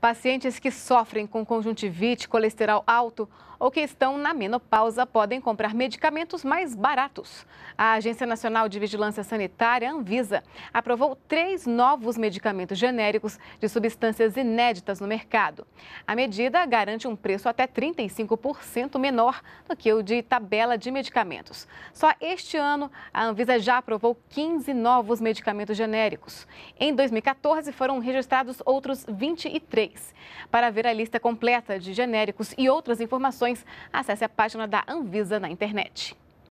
Pacientes que sofrem com conjuntivite, colesterol alto ou que estão na menopausa podem comprar medicamentos mais baratos. A Agência Nacional de Vigilância Sanitária, Anvisa, aprovou três novos medicamentos genéricos de substâncias inéditas no mercado. A medida garante um preço até 35% menor do que o de tabela de medicamentos. Só este ano, a Anvisa já aprovou 15 novos medicamentos genéricos. Em 2014, foram registrados outros 23. Para ver a lista completa de genéricos e outras informações, acesse a página da Anvisa na internet.